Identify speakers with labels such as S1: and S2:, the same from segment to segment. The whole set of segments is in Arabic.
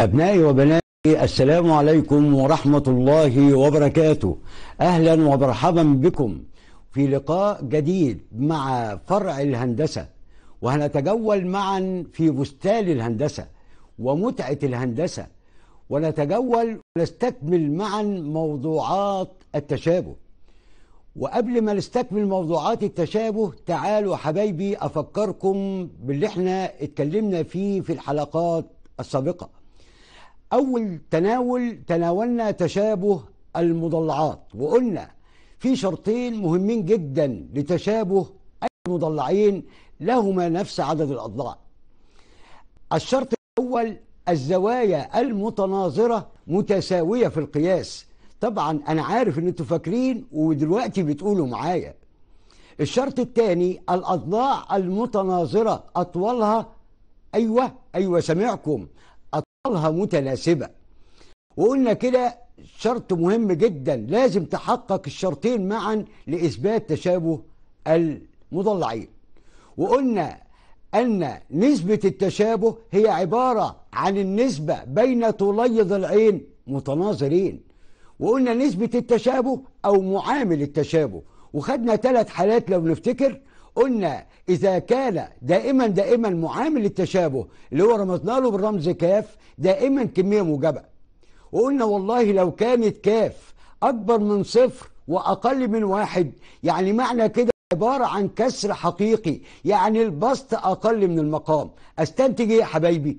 S1: أبنائي وبناتي السلام عليكم ورحمة الله وبركاته أهلا ومرحبا بكم في لقاء جديد مع فرع الهندسة وهنتجول معا في بستان الهندسة ومتعة الهندسة ونتجول ونستكمل معا موضوعات التشابه وقبل ما نستكمل موضوعات التشابه تعالوا حبايبي أفكركم باللي احنا اتكلمنا فيه في الحلقات السابقه أول تناول تناولنا تشابه المضلعات وقلنا في شرطين مهمين جدا لتشابه أي مضلعين لهما نفس عدد الأضلاع الشرط الأول الزوايا المتناظرة متساوية في القياس طبعا أنا عارف أن أنتوا فاكرين ودلوقتي بتقولوا معايا الشرط الثاني الأضلاع المتناظرة أطولها أيوة أيوة سامعكم أسعارها متناسبة وقلنا كده شرط مهم جدا لازم تحقق الشرطين معا لإثبات تشابه المضلعين وقلنا أن نسبة التشابه هي عبارة عن النسبة بين طولي ضلعين متناظرين وقلنا نسبة التشابه أو معامل التشابه وخدنا ثلاث حالات لو نفتكر قلنا إذا كان دائما دائما معامل التشابه اللي هو رمزنا له بالرمز كاف دائما كمية موجبة وقلنا والله لو كانت كاف أكبر من صفر وأقل من واحد يعني معنى كده عبارة عن كسر حقيقي يعني البسط أقل من المقام أستنتج إيه يا حبايبي؟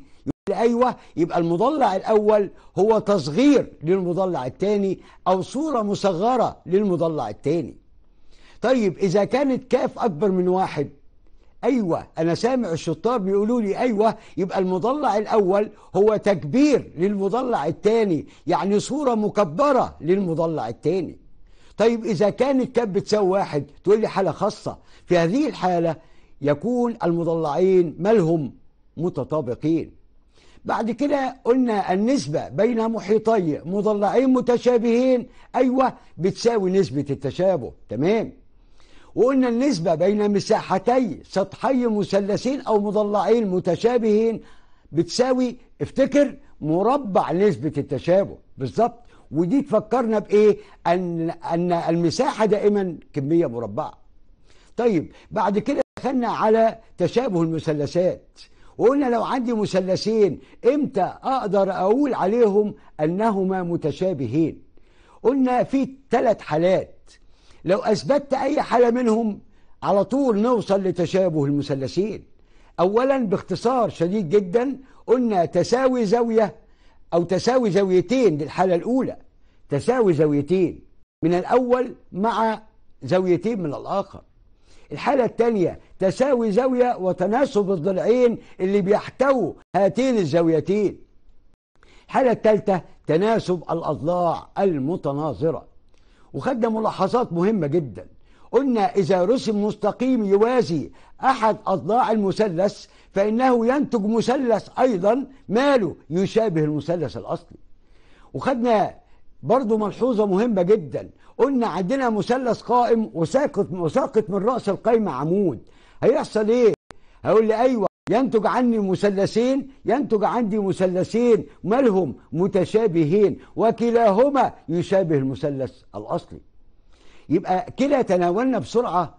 S1: أيوة يبقى المضلع الأول هو تصغير للمضلع الثاني أو صورة مصغرة للمضلع الثاني طيب إذا كانت كاف أكبر من واحد أيوة أنا سامع الشطار بيقولوا لي أيوة يبقى المضلع الأول هو تكبير للمضلع الثاني يعني صورة مكبرة للمضلع الثاني طيب إذا كانت كاف بتساوي واحد تقول لي حالة خاصة في هذه الحالة يكون المضلعين مالهم متطابقين بعد كده قلنا النسبة بين محيطي مضلعين متشابهين أيوة بتساوي نسبة التشابه تمام وقلنا النسبة بين مساحتي سطحي مثلثين أو مضلعين متشابهين بتساوي افتكر مربع نسبة التشابه بالظبط ودي تفكرنا بإيه؟ أن أن المساحة دائما كمية مربعة. طيب بعد كده دخلنا على تشابه المثلثات وقلنا لو عندي مثلثين امتى اقدر اقول عليهم انهما متشابهين قلنا في ثلاث حالات لو أثبتت أي حالة منهم على طول نوصل لتشابه المثلثين أولا باختصار شديد جدا قلنا تساوي زاوية أو تساوي زاويتين للحالة الأولى تساوي زاويتين من الأول مع زاويتين من الآخر الحالة الثانية تساوي زاوية وتناسب الضلعين اللي بيحتووا هاتين الزاويتين الحالة الثالثة تناسب الأضلاع المتناظرة وخدنا ملاحظات مهمة جدا قلنا إذا رسم مستقيم يوازي أحد أضلاع المثلث فإنه ينتج مثلث أيضا ماله يشابه المثلث الأصلي وخدنا برضو ملحوظة مهمة جدا قلنا عندنا مثلث قائم وساقط وساقط من رأس القايمة عمود هيحصل إيه؟ هقول لي أيوه ينتج عني مثلثين ينتج عندي مثلثين مالهم متشابهين وكلاهما يشابه المثلث الأصلي يبقى كده تناولنا بسرعة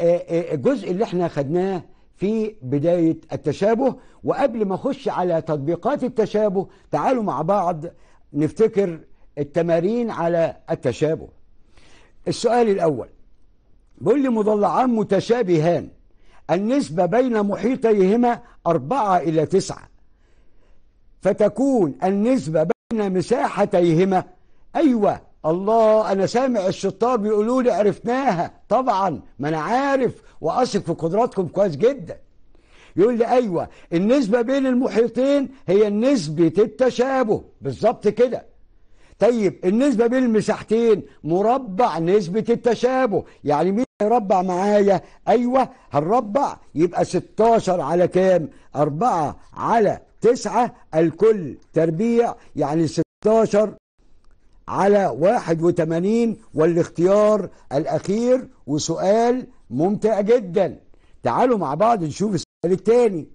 S1: آه، آه، الجزء اللي احنا خدناه في بداية التشابه وقبل ما أخش على تطبيقات التشابه تعالوا مع بعض نفتكر التمارين على التشابه السؤال الأول بيقول لي مضلعان متشابهان النسبة بين محيطيهما أربعة إلى تسعة فتكون النسبة بين مساحتيهما أيوة الله أنا سامع الشطار بيقولوا لي عرفناها طبعا ما أنا عارف وأثق في قدراتكم كويس جدا يقول لي أيوة النسبة بين المحيطين هي نسبة التشابه بالظبط كده طيب النسبة بين المساحتين مربع نسبة التشابه يعني مين هيربع معايا أيوة هنربع يبقى 16 على كام 4 على 9 الكل تربيع يعني 16 على 81 والاختيار الأخير وسؤال ممتع جدا تعالوا مع بعض نشوف السؤال الثاني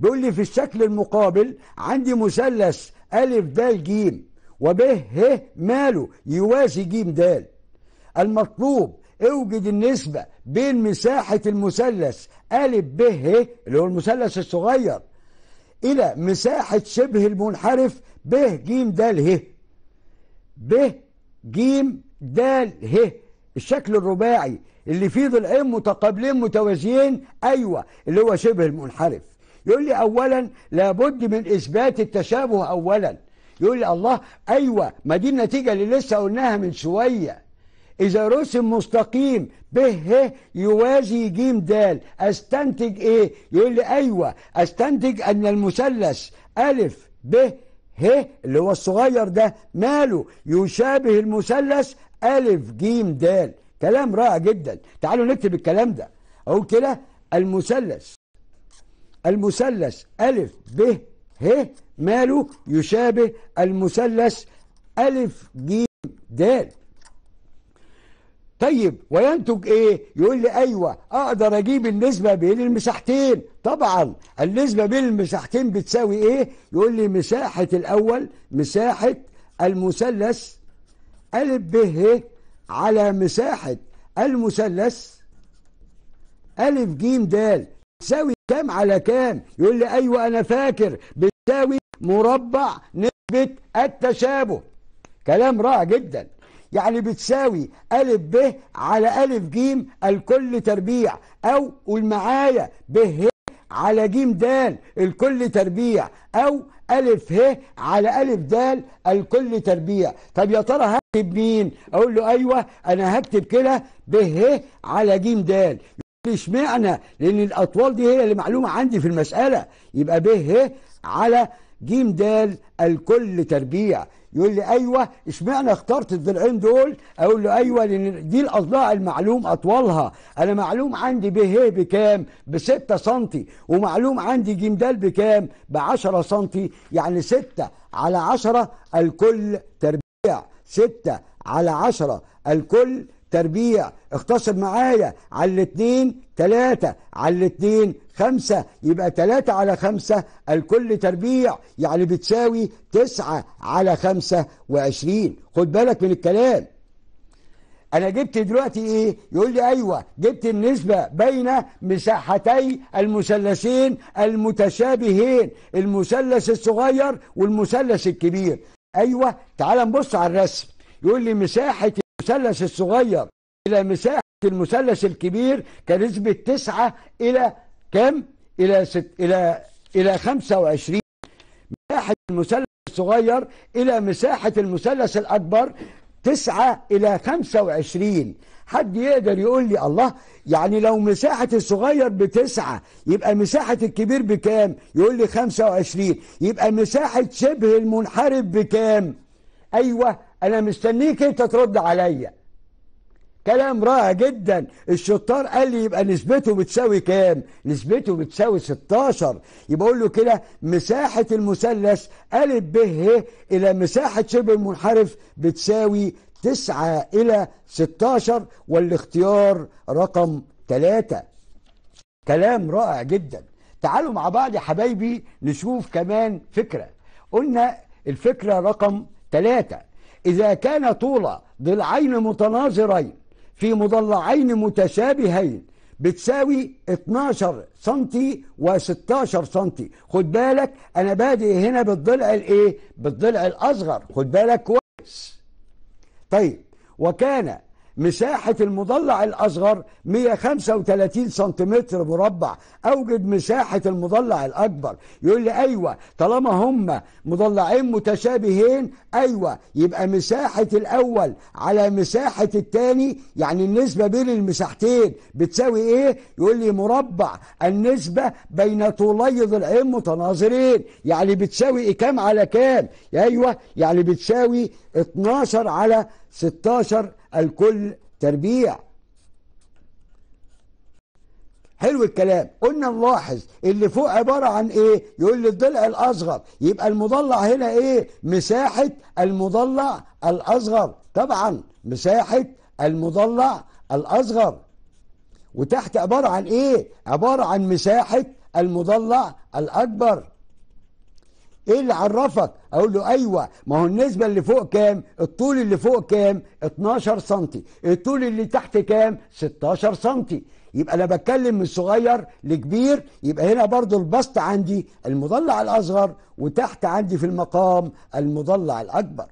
S1: بيقول لي في الشكل المقابل عندي مثلث ألف ب ج وبه ه ماله يوازي ج د المطلوب اوجد النسبة بين مساحة المثلث أ ب ه اللي هو المثلث الصغير إلى مساحة شبه المنحرف ب ج د ه ب ج د ه الشكل الرباعي اللي فيه ضلعين متقابلين متوازيين أيوة اللي هو شبه المنحرف يقول لي أولا لابد من إثبات التشابه أولا يقول لي الله أيوة ما دي النتيجة اللي لسه قلناها من شوية إذا رسم مستقيم ب ه يوازي ج د أستنتج إيه؟ يقول لي أيوة أستنتج أن المثلث أ ب ه اللي هو الصغير ده ماله يشابه المثلث أ ج د كلام رائع جدا تعالوا نكتب الكلام ده أقول كده المثلث المثلث أ ب ه ماله يشابه المثلث ألف ج د طيب وينتج ايه يقول لي ايوه اقدر اجيب النسبه بين المساحتين طبعا النسبه بين المساحتين بتساوي ايه يقول لي مساحه الاول مساحه المثلث ا ب ه على مساحه المثلث ا ج د تساوي كام على كام يقول لي أيوة أنا فاكر بتساوي مربع نسبة التشابه كلام رائع جدا يعني بتساوي ألف ب على ألف جيم الكل تربيع أو قول معايا ب ه على جيم دال الكل تربيع أو ألف ه على ألف دال الكل تربيع طب يا ترى هكتب مين أقول له أيوة أنا هكتب كده ب ه على جيم دال ليش معنى لان الاطوال دي هي اللي معلومه عندي في المساله يبقى ب ه على ج د الكل تربيع يقول لي ايوه اشمعنى اخترت الضلعين دول اقول له ايوه لان دي الاضلاع المعلوم اطوالها انا معلوم عندي ب ه بكام ب 6 سم ومعلوم عندي ج د بكام ب 10 سم يعني 6 على 10 الكل تربيع 6 على 10 الكل تربيع اختصر معايا على الاثنين ثلاثة على الاثنين خمسة يبقى ثلاثة على خمسة الكل تربيع يعني بتساوي تسعة على خمسة وعشرين خد بالك من الكلام انا جبت دلوقتي ايه يقول لي ايوه جبت النسبه بين مساحتي المثلثين المتشابهين المثلث الصغير والمثلث الكبير ايوه تعال نبص على الرسم يقول لي مساحه المثلث الصغير إلى مساحة المثلث الكبير كنسبة 9 إلى كم؟ إلى ست إلى إلى 25 مساحة المثلث الصغير إلى مساحة المثلث الأكبر 9 إلى 25 حد يقدر يقول لي الله يعني لو مساحة الصغير بتسعة يبقى مساحة الكبير بكام يقول لي 25 يبقى مساحة شبه المنحرف بكام أيوة أنا مستنيك أنت ترد عليا كلام رائع جدا الشطار قال لي يبقى نسبته بتساوي كام نسبته بتساوي 16 يبقى اقول له كده مساحة المثلث أ ب ه إلى مساحة شبه المنحرف بتساوي 9 إلى 16 والاختيار رقم 3 كلام رائع جدا تعالوا مع بعض يا حبايبي نشوف كمان فكرة قلنا الفكرة رقم 3 إذا كان طول ضلعين متناظرين في مضلعين متشابهين بتساوي 12 سنتي و16 سنتي خد بالك أنا بادئ هنا بالضلع الإيه؟ بالضلع الأصغر خد بالك كويس طيب وكان مساحة المضلع الأصغر 135 سنتيمتر مربع أوجد مساحة المضلع الأكبر يقول لي أيوة طالما هم مضلعين متشابهين أيوة يبقى مساحة الأول على مساحة الثاني يعني النسبة بين المساحتين بتساوي إيه؟ يقول لي مربع النسبة بين طولي ضلعين متناظرين يعني بتساوي كام على كام؟ أيوة يعني بتساوي 12 على 16 الكل تربيع حلو الكلام قلنا نلاحظ اللي فوق عبارة عن ايه يقول لي الضلع الاصغر يبقى المضلع هنا ايه مساحة المضلع الاصغر طبعا مساحة المضلع الاصغر وتحت عبارة عن ايه عبارة عن مساحة المضلع الاكبر ايه اللي عرفك اقول له ايوه ما هو النسبه اللي فوق كام الطول اللي فوق كام 12 سم الطول اللي تحت كام 16 سم يبقى انا بتكلم من صغير لكبير يبقى هنا برضو البسط عندي المضلع الاصغر وتحت عندي في المقام المضلع الاكبر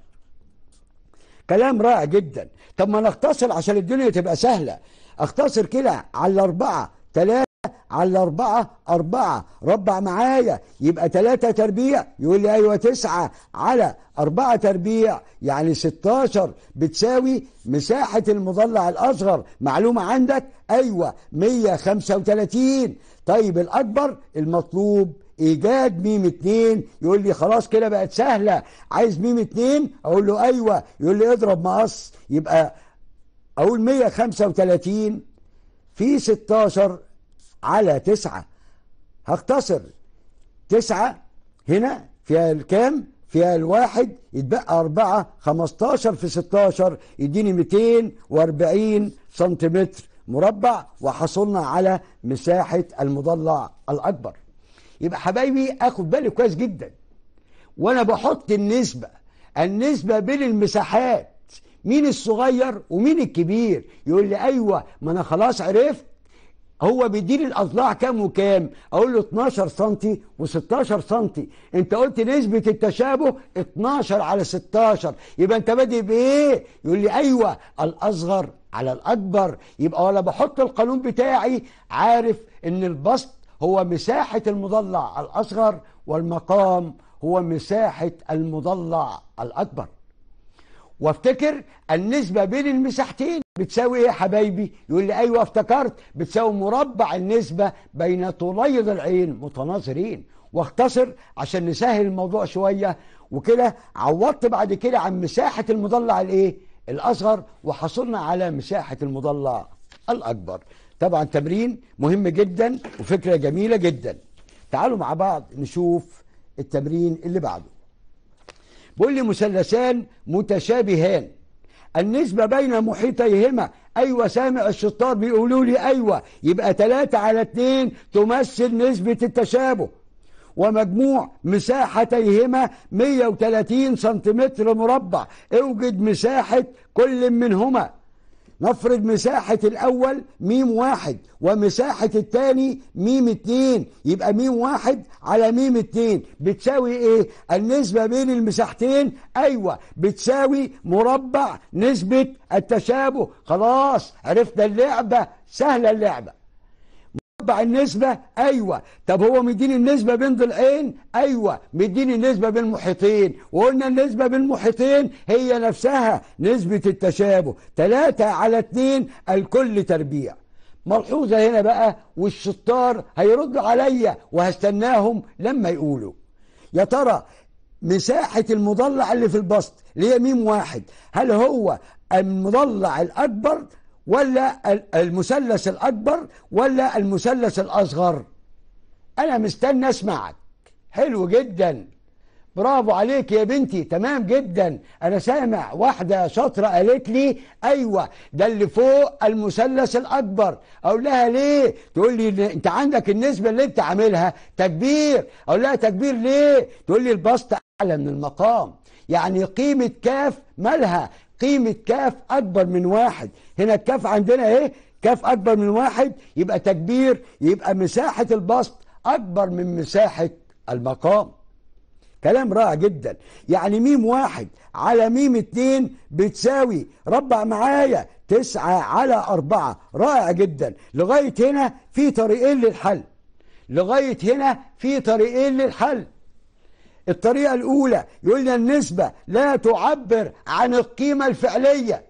S1: كلام رائع جدا طب ما نختصر عشان الدنيا تبقى سهله اختصر كده على الاربعه ثلاثه على أربعة أربعة ربع معايا يبقى ثلاثة تربيع يقول لي أيوة تسعة على أربعة تربيع يعني ستاشر بتساوي مساحة المضلع الأصغر معلومة عندك أيوة مية خمسة وتلاتين طيب الأكبر المطلوب ايجاد ميم اتنين يقول لي خلاص كده بقت سهله عايز ميم اتنين اقول له ايوه يقول لي اضرب مقص يبقى اقول مية خمسة وتلاتين في 16 على تسعة هختصر تسعة هنا فيها الكام فيها الواحد يتبقى أربعة خمستاشر في ستاشر يديني ميتين واربعين سنتيمتر مربع وحصلنا على مساحة المضلع الأكبر يبقى حبايبي أخد بالي كويس جدا وأنا بحط النسبة النسبة بين المساحات مين الصغير ومين الكبير يقول لي أيوة ما أنا خلاص عرفت هو بيديني الاضلاع كام وكام اقول له 12 سم و16 سم انت قلت نسبه التشابه 12 على 16 يبقى انت بادئ بايه يقول لي ايوه الاصغر على الاكبر يبقى وانا بحط القانون بتاعي عارف ان البسط هو مساحه المضلع الاصغر والمقام هو مساحه المضلع الاكبر وافتكر النسبة بين المساحتين بتساوي ايه يا حبايبي يقول لي ايوه افتكرت بتساوي مربع النسبة بين طولي ضلعين متناظرين واختصر عشان نسهل الموضوع شوية وكده عوضت بعد كده عن مساحة المضلع الايه الاصغر وحصلنا على مساحة المضلع الاكبر طبعا تمرين مهم جدا وفكرة جميلة جدا تعالوا مع بعض نشوف التمرين اللي بعده بيقول لي مثلثان متشابهان النسبة بين محيطيهما أيوة سامع الشطار بيقولوا لي أيوة يبقى 3 على 2 تمثل نسبة التشابه ومجموع مساحتيهما 130 سنتيمتر مربع اوجد مساحة كل منهما نفرض مساحة الأول ميم واحد ومساحة الثاني ميم اتنين يبقى ميم واحد على ميم اتنين بتساوي ايه؟ النسبة بين المساحتين أيوة بتساوي مربع نسبة التشابه خلاص عرفنا اللعبة سهلة اللعبة مربع النسبة أيوة طب هو مديني النسبة بين ضلعين أيوة مديني النسبة بين محيطين وقلنا النسبة بين محيطين هي نفسها نسبة التشابه تلاتة على اتنين الكل تربيع ملحوظة هنا بقى والشطار هيردوا عليا وهستناهم لما يقولوا يا ترى مساحة المضلع اللي في البسط اللي هي ميم واحد هل هو المضلع الأكبر ولا المثلث الأكبر ولا المثلث الأصغر أنا مستني أسمعك حلو جدا برافو عليك يا بنتي تمام جدا أنا سامع واحدة شاطرة قالت لي أيوة ده اللي فوق المثلث الأكبر أقول لها ليه تقول لي أنت عندك النسبة اللي أنت عاملها تكبير أقول لها تكبير ليه تقول لي البسط أعلى من المقام يعني قيمة كاف مالها قيمة كاف أكبر من واحد هنا الكاف عندنا إيه؟ كاف أكبر من واحد يبقى تكبير يبقى مساحة البسط أكبر من مساحة المقام كلام رائع جدا يعني ميم واحد على ميم اتنين بتساوي ربع معايا تسعة على أربعة رائع جدا لغاية هنا في طريقين للحل لغاية هنا في طريقين للحل الطريقة الأولى يقول لنا النسبة لا تعبر عن القيمة الفعلية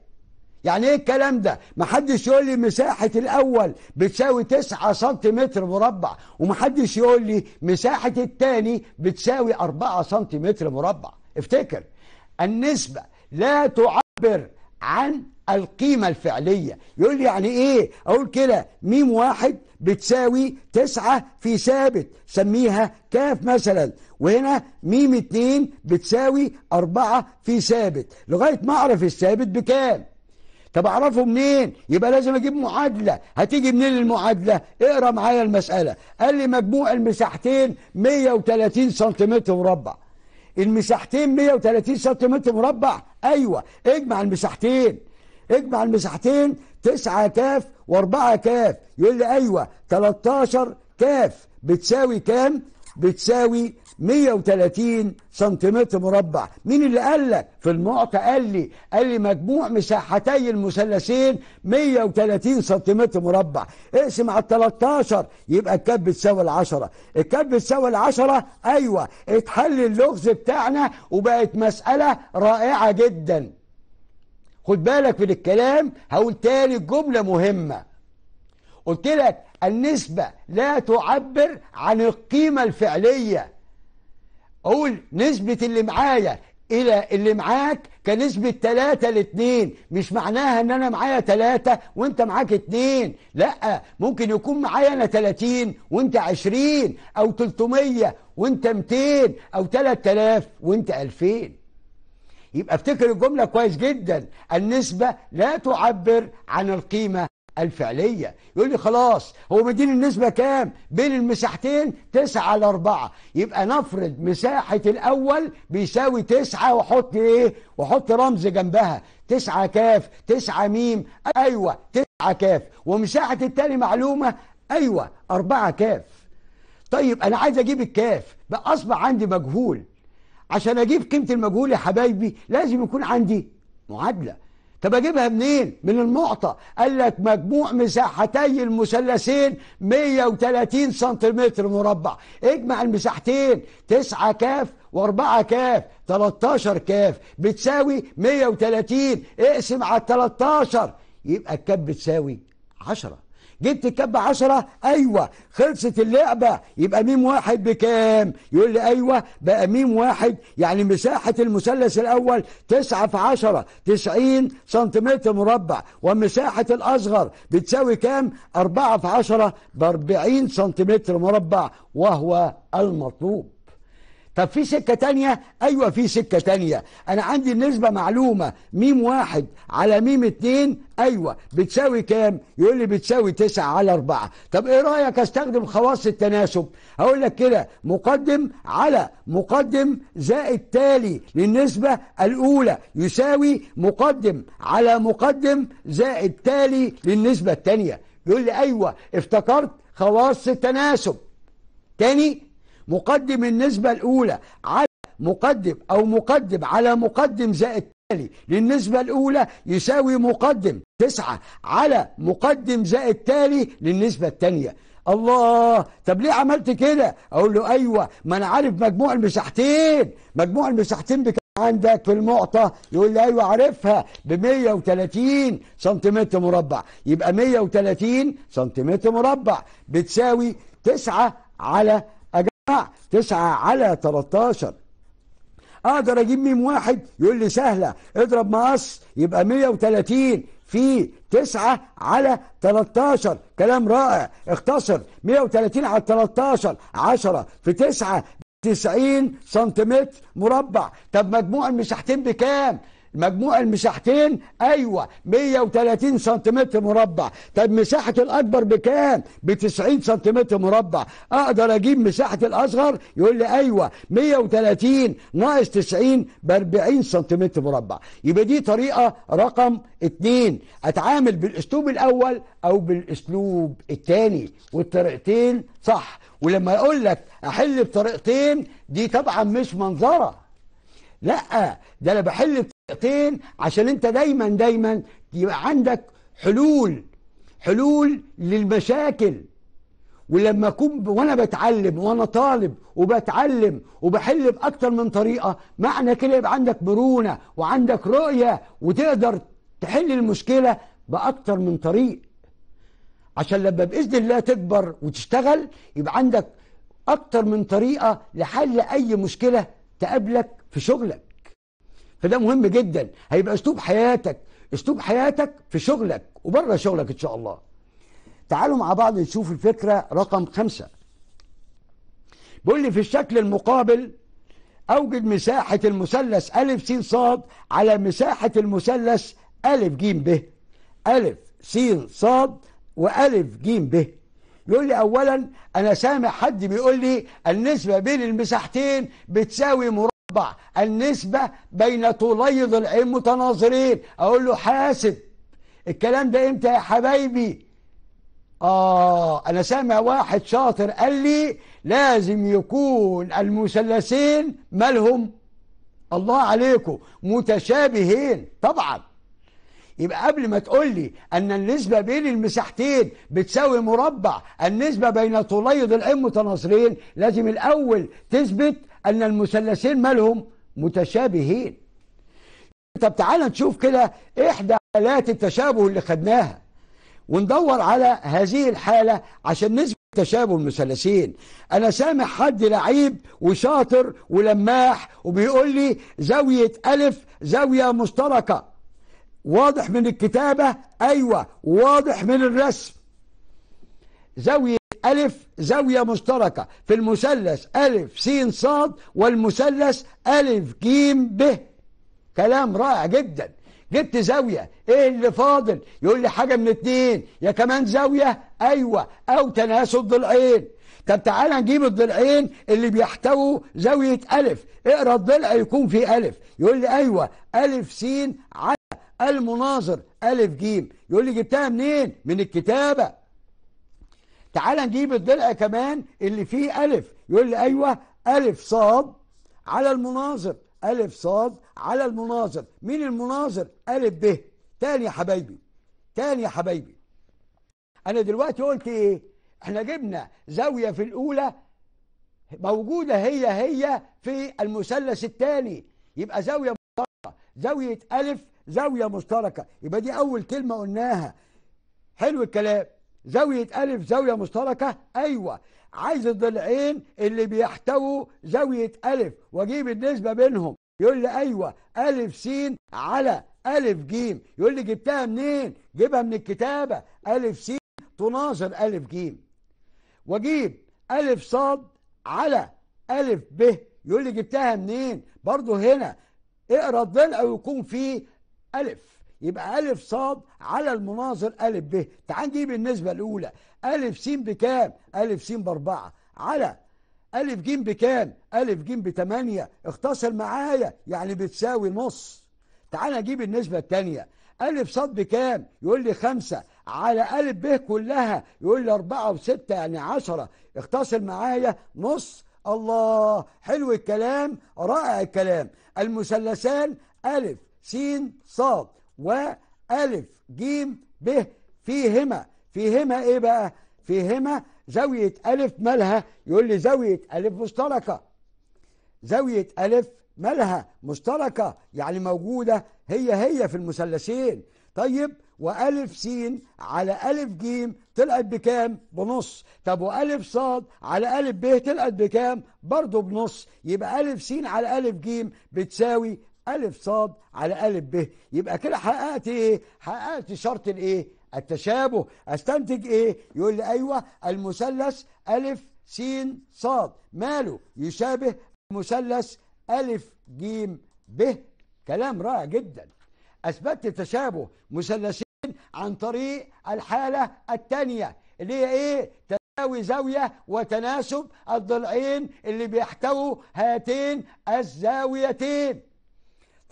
S1: يعني ايه الكلام ده محدش يقول لي مساحة الاول بتساوي 9 سنتيمتر مربع ومحدش يقول لي مساحة الثاني بتساوي 4 سنتيمتر مربع افتكر النسبة لا تعبر عن القيمة الفعلية يقول لي يعني ايه اقول كده ميم واحد بتساوي تسعة في ثابت سميها كاف مثلا وهنا ميم 2 بتساوي 4 في ثابت لغاية ما أعرف الثابت بكام طب أعرفه منين يبقى لازم أجيب معادلة هتيجي منين المعادلة اقرأ معايا المسألة قال لي مجموع المساحتين 130 سنتيمتر مربع المساحتين 130 سنتيمتر مربع أيوة اجمع المساحتين اجمع المساحتين 9 كاف و4 كاف يقول لي أيوة 13 كاف بتساوي كام؟ بتساوي 130 سنتيمتر مربع مين اللي قال لك في المعطى قال لي قال لي مجموع مساحتي المثلثين 130 سنتيمتر مربع اقسم على 13 يبقى الكب بتساوي ال 10 الكب بتساوي ال 10 ايوه اتحل اللغز بتاعنا وبقت مساله رائعه جدا خد بالك من الكلام هقول تاني جمله مهمه قلت لك النسبة لا تعبر عن القيمة الفعلية اقول نسبة اللي معايا الى اللي معاك كنسبة 3 ل 2 مش معناها ان انا معايا 3 وانت معاك 2 لا ممكن يكون معايا انا 30 وانت 20 او 300 وانت 200 او 3000 وانت 2000 يبقى افتكر الجملة كويس جدا النسبة لا تعبر عن القيمة الفعلية يقول لي خلاص هو مدين النسبة كام بين المساحتين تسعة على أربعة يبقى نفرض مساحة الأول بيساوي تسعة وحط إيه وحط رمز جنبها تسعة كاف تسعة ميم أيوة تسعة كاف ومساحة التاني معلومة أيوة أربعة كاف طيب أنا عايز أجيب الكاف بقى أصبح عندي مجهول عشان أجيب قيمة المجهول يا حبايبي لازم يكون عندي معادلة طب اجيبها منين؟ من المعطى قال لك مجموع مساحتي المثلثين 130 سنتيمتر مربع اجمع المساحتين 9 كاف و4 كاف 13 كاف بتساوي 130 اقسم على 13 يبقى الكاف بتساوي 10 جبت ب 10 ايوه خلصت اللعبه يبقى ميم واحد بكام يقول لي ايوه بقى ميم واحد يعني مساحه المثلث الاول 9 في 10 90 سنتيمتر مربع ومساحه الاصغر بتساوي كام 4 في 10 ب 40 سنتيمتر مربع وهو المطلوب طب في سكة تانية أيوة في سكة تانية أنا عندي النسبة معلومة ميم واحد على ميم اتنين أيوة بتساوي كام يقول لي بتساوي تسعة على أربعة طب إيه رأيك أستخدم خواص التناسب هقول لك كده مقدم على مقدم زائد تالي للنسبة الأولى يساوي مقدم على مقدم زائد تالي للنسبة التانية يقول لي أيوة افتكرت خواص التناسب تاني مقدم النسبة الأولى على مقدم أو مقدم على مقدم زائد تالي للنسبة الأولى يساوي مقدم تسعة على مقدم زائد تالي للنسبة الثانية الله طب ليه عملت كده اقول له ايوه ما انا عارف مجموع المساحتين مجموع المساحتين بكام عندك في المعطى يقول لي ايوه عارفها ب 130 سنتيمتر مربع يبقى 130 سنتيمتر مربع بتساوي 9 على 9 على 13 اقدر اجيب ميم واحد يقول لي سهله اضرب مقص يبقى 130 في 9 على 13 كلام رائع اختصر 130 على 13 10 في 9 90 سنتيمتر مربع طب مجموع المساحتين بكام مجموع المساحتين ايوه 130 سنتيمتر مربع طب مساحه الاكبر بكام ب 90 سنتيمتر مربع اقدر اجيب مساحه الاصغر يقول لي ايوه 130 ناقص 90 ب 40 سنتيمتر مربع يبقى دي طريقه رقم 2 اتعامل بالاسلوب الاول او بالاسلوب الثاني والطريقتين صح ولما اقول لك احل بطريقتين دي طبعا مش منظره لا ده انا بحل نقطتين عشان انت دايما دايما يبقى عندك حلول حلول للمشاكل ولما اكون وانا بتعلم وانا طالب وبتعلم وبحل باكتر من طريقه معنى كده يبقى عندك مرونه وعندك رؤيه وتقدر تحل المشكله باكتر من طريق عشان لما باذن الله تكبر وتشتغل يبقى عندك اكتر من طريقه لحل اي مشكله تقابلك في شغلك فده مهم جدا هيبقى اسلوب حياتك اسلوب حياتك في شغلك وبره شغلك ان شاء الله تعالوا مع بعض نشوف الفكرة رقم خمسة بيقول لي في الشكل المقابل أوجد مساحة المثلث ألف س ص على مساحة المثلث ألف ج ب ألف س ص وألف ج ب يقول لي أولا أنا سامع حد بيقول لي النسبة بين المساحتين بتساوي اطبع النسبه بين طولي ضلعين متناظرين اقول له حاسب الكلام ده امتى يا حبايبي اه انا سامع واحد شاطر قال لي لازم يكون المثلثين مالهم الله عليكم متشابهين طبعا يبقى قبل ما تقول لي ان النسبه بين المساحتين بتساوي مربع النسبه بين طولي ضلعين متناظرين لازم الاول تثبت أن المثلثين مالهم متشابهين طب تعالى نشوف كده إحدى حالات التشابه اللي خدناها وندور على هذه الحالة عشان نثبت تشابه المثلثين أنا سامع حد لعيب وشاطر ولماح وبيقول لي زاوية ألف زاوية مشتركة واضح من الكتابة أيوة واضح من الرسم زاوية ألف زاوية مشتركة في المثلث ألف سين صاد والمثلث ألف جيم ب كلام رائع جدا جبت زاوية ايه اللي فاضل يقول لي حاجة من اتنين يا كمان زاوية ايوه او تناسب ضلعين طب تعالى نجيب الضلعين اللي بيحتووا زاوية ألف اقرا الضلع يكون فيه ألف يقول لي أيوة ألف سين على المناظر ألف جيم يقول لي جبتها منين من الكتابة تعال نجيب الضلع كمان اللي فيه ألف يقول لي أيوة ألف صاد على المناظر ألف صاد على المناظر مين المناظر ألف ب تاني يا حبايبي تاني يا حبايبي أنا دلوقتي قلت إيه إحنا جبنا زاوية في الأولى موجودة هي هي في المثلث الثاني يبقى زاوية مشتركة زاوية ألف زاوية مشتركة يبقى دي أول كلمة قلناها حلو الكلام زاوية ألف زاوية مشتركة أيوة عايز الضلعين اللي بيحتووا زاوية ألف وأجيب النسبة بينهم يقول لي أيوة ألف س على ألف ج يقول لي جبتها منين؟ جيبها من الكتابة ألف س تناظر ألف ج وأجيب ألف ص على ألف ب يقول لي جبتها منين؟ برضه هنا اقرا الضلع ويكون فيه ألف يبقى ألف صاد على المناظر ألف ب تعال نجيب النسبة الأولى ألف س بكام؟ ألف س بأربعة على ألف ج بكام؟ ألف ج بتمانية اختصر معايا يعني بتساوي نص تعال أجيب النسبة التانية ألف ص بكام؟ يقول لي خمسة على ألف ب كلها يقول لي أربعة وستة يعني عشرة اختصر معايا نص الله حلو الكلام رائع الكلام المثلثان ألف س صاد وألف جيم ب فيهما فيهما إيه بقى؟ فيهما زاوية ألف مالها يقول لي زاوية ألف مشتركة زاوية ألف مالها مشتركة يعني موجودة هي هي في المثلثين طيب وألف سين على ألف جيم طلعت بكام؟ بنص طب وألف صاد على ألف ب طلعت بكام؟ برضه بنص يبقى ألف سين على ألف جيم بتساوي ألف صاد على ألف ب يبقى كده حققت إيه؟ حققت شرط الإيه؟ التشابه أستنتج إيه؟ يقول لي أيوه المثلث ألف س صاد ماله؟ يشابه المثلث ألف ج ب كلام رائع جدا أثبتت تشابه مثلثين عن طريق الحالة الثانية اللي هي إيه؟ تساوي زاوية وتناسب الضلعين اللي بيحتووا هاتين الزاويتين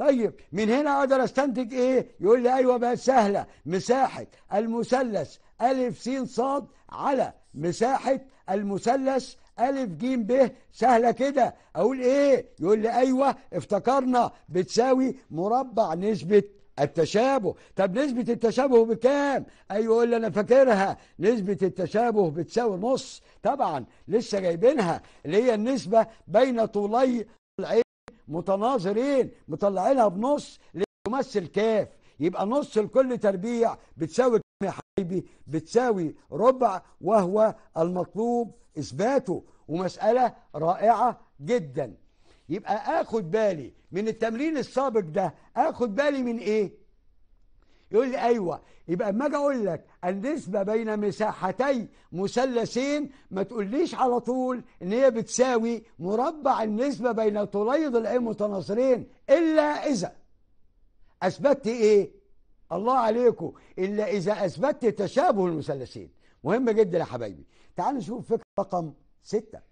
S1: طيب من هنا اقدر استنتج ايه يقول لي ايوه بقت سهله مساحه المثلث الف س ص على مساحه المثلث ألف جيم ب سهلة كده أقول إيه؟ يقول لي أيوه افتكرنا بتساوي مربع نسبة التشابه طب نسبة التشابه بكام؟ أيوه يقول لي أنا فاكرها نسبة التشابه بتساوي نص طبعا لسه جايبينها اللي هي النسبة بين طولي متناظرين مطلعينها بنص لتمثل كاف يبقى نص لكل تربيع بتساوي كم يا حبيبي بتساوي ربع وهو المطلوب اثباته ومساله رائعه جدا يبقى اخد بالي من التمرين السابق ده اخد بالي من ايه يقول لي ايوه يبقى اما اجي اقول لك النسبه بين مساحتي مثلثين ما تقوليش على طول ان هي بتساوي مربع النسبه بين طولي ضلعين متناصرين الا اذا اثبتت ايه الله عليكم الا اذا اثبتت تشابه المثلثين مهم جدا يا حبايبي تعالوا نشوف فكره رقم سته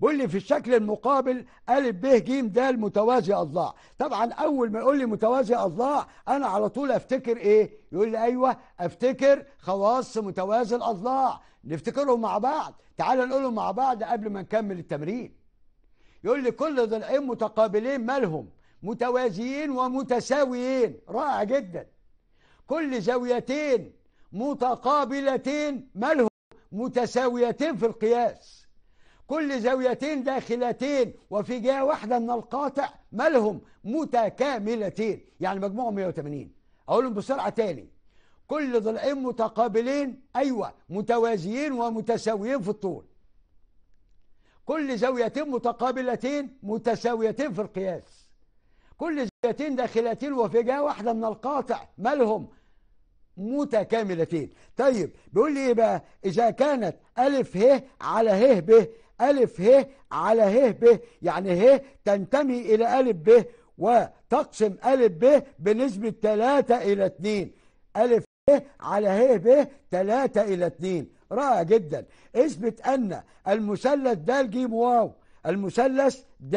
S1: بيقول لي في الشكل المقابل ا ب ج د متوازي اضلاع طبعا اول ما يقول لي متوازي اضلاع انا على طول افتكر ايه يقول لي ايوه افتكر خواص متوازي الاضلاع نفتكرهم مع بعض تعال نقولهم مع بعض قبل ما نكمل التمرين يقول لي كل ضلعين متقابلين مالهم متوازيين ومتساويين رائع جدا كل زاويتين متقابلتين مالهم متساويتين في القياس كل زاويتين داخلتين وفي جهة واحدة من القاطع مالهم متكاملتين يعني مجموعهم 180 أقولهم بسرعة تاني كل ضلعين متقابلين أيوة متوازيين ومتساويين في الطول كل زاويتين متقابلتين متساويتين في القياس كل زاويتين داخلتين وفي جهة واحدة من القاطع مالهم متكاملتين طيب بيقول لي ايه بقى اذا كانت الف ه على ه ب ألف ه على ه ب يعني ه تنتمي إلى ألف ب وتقسم ألف ب بنسبة 3 إلى 2 ألف ه على ه ب 3 إلى 2 رائع جدا اثبت أن المثلث د ج واو المثلث د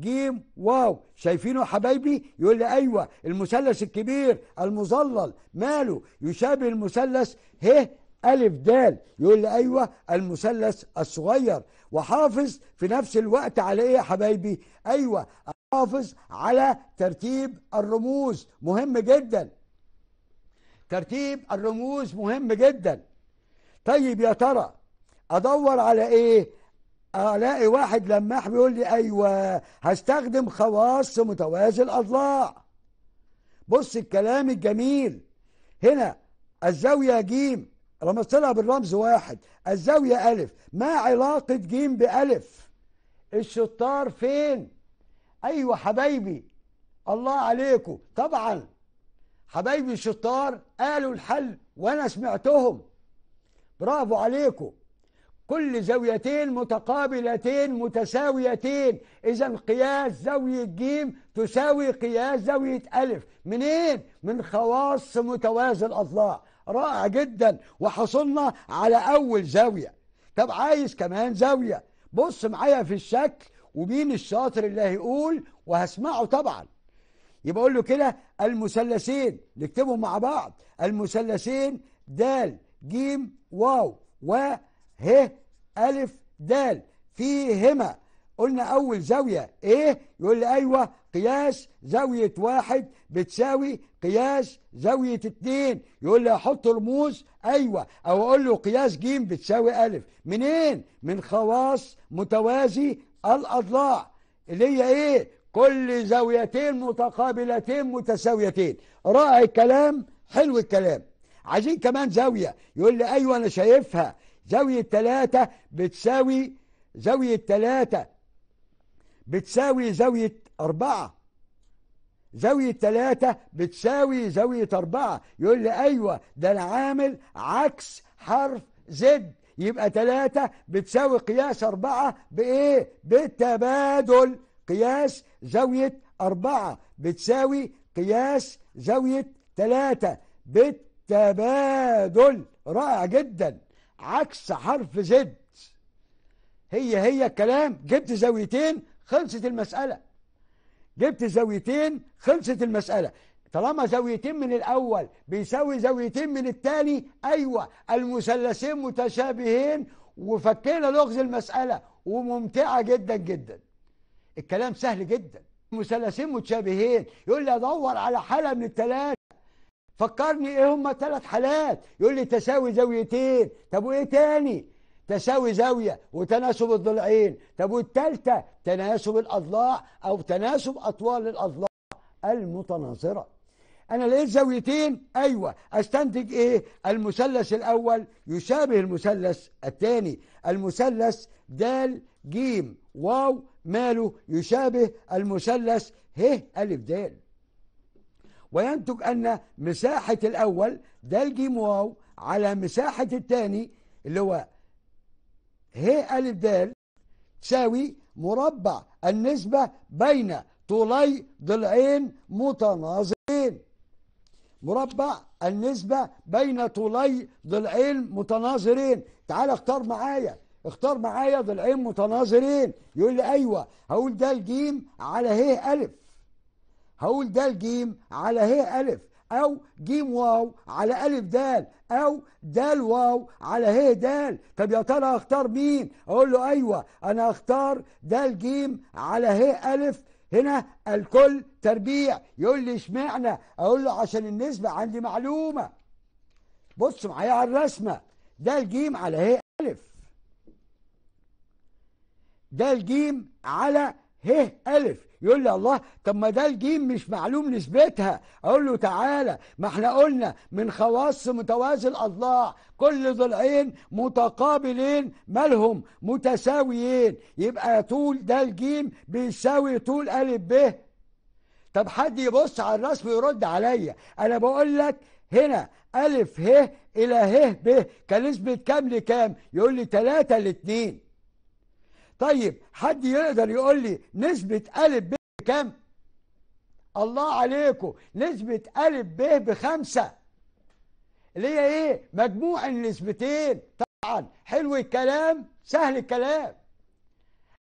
S1: ج واو شايفينه حبايبي يقول لي أيوة المثلث الكبير المظلل ماله يشابه المثلث ه ألف دال يقول لي أيوة المثلث الصغير وحافظ في نفس الوقت على إيه يا حبايبي أيوة حافظ على ترتيب الرموز مهم جدا ترتيب الرموز مهم جدا طيب يا ترى أدور على إيه ألاقي واحد لماح بيقول لي أيوة هستخدم خواص متوازي الأضلاع بص الكلام الجميل هنا الزاوية جيم رمزت لها بالرمز واحد الزاوية ألف ما علاقة جيم بألف الشطار فين أيوة حبايبي الله عليكم طبعا حبايبي الشطار قالوا الحل وأنا سمعتهم برافو عليكم كل زاويتين متقابلتين متساويتين إذا قياس زاوية جيم تساوي قياس زاوية ألف منين؟ من خواص متوازي الأضلاع رائع جدا وحصلنا على اول زاويه طب عايز كمان زاويه بص معايا في الشكل ومين الشاطر اللي هيقول وهسمعه طبعا يبقى اقول له كده المثلثين نكتبهم مع بعض المثلثين د ج واو و ه ا د فيهما قلنا أول زاوية إيه؟ يقول لي أيوه قياس زاوية واحد بتساوي قياس زاوية اتنين يقول لي أحط رموز أيوة أو أقول له قياس جيم بتساوي ألف منين؟ من خواص متوازي الأضلاع اللي هي إيه؟ كل زاويتين متقابلتين متساويتين رائع الكلام حلو الكلام عايزين كمان زاوية يقول لي أيوة أنا شايفها زاوية تلاتة بتساوي زاوية تلاتة بتساوي زاوية أربعة زاوية ثلاثة بتساوي زاوية أربعة يقول لي أيوة ده العامل عكس حرف زد يبقى ثلاثة بتساوي قياس أربعة بإيه؟ بالتبادل قياس زاوية أربعة بتساوي قياس زاوية ثلاثة بالتبادل رائع جدا عكس حرف زد هي هي الكلام جبت زاويتين خلصت المسألة جبت زاويتين خلصت المسألة طالما زاويتين من الأول بيساوي زاويتين من التاني أيوة المثلثين متشابهين وفكينا لغز المسألة وممتعة جدا جدا الكلام سهل جدا مثلثين متشابهين يقول لي أدور على حالة من الثلاثة فكرني إيه هما ثلاث حالات يقول لي تساوي زاويتين طب وإيه تاني تساوي زاوية وتناسب الضلعين طب والتالتة تناسب الأضلاع أو تناسب أطوال الأضلاع المتناظرة أنا لقيت زاويتين أيوة أستنتج إيه المثلث الأول يشابه المثلث الثاني المثلث د ج واو ماله يشابه المثلث ه ألف د وينتج أن مساحة الأول د ج واو على مساحة الثاني اللي هو ه ألف د تساوي مربع النسبة بين طولي ضلعين متناظرين مربع النسبة بين طولي ضلعين متناظرين تعال اختار معايا اختار معايا ضلعين متناظرين يقول لي ايوه هقول ده الجيم على ه الف هقول ده الجيم على ه الف او جيم واو على الف دال أو دال واو على ه دال طب يا ترى أختار مين أقول له أيوة أنا أختار دال جيم على ه ألف هنا الكل تربيع يقول لي اشمعنى أقول له عشان النسبة عندي معلومة بص معايا على الرسمة دال جيم على ه ألف دال جيم على ه ألف يقول لي الله طب ما ده الجيم مش معلوم نسبتها اقول له تعالى ما احنا قلنا من خواص متوازي الاضلاع كل ضلعين متقابلين مالهم متساويين يبقى طول ده الجيم بيساوي طول ا ب طب حد يبص على الرسم ويرد عليا انا بقول لك هنا ا ه الى ه ب كنسبه كام لكام يقول لي 3 ل 2 طيب حد يقدر يقول لي نسبة ألف ب كام؟ الله عليكم نسبة ألف ب بخمسة اللي هي إيه؟ مجموع النسبتين طبعا حلو الكلام سهل الكلام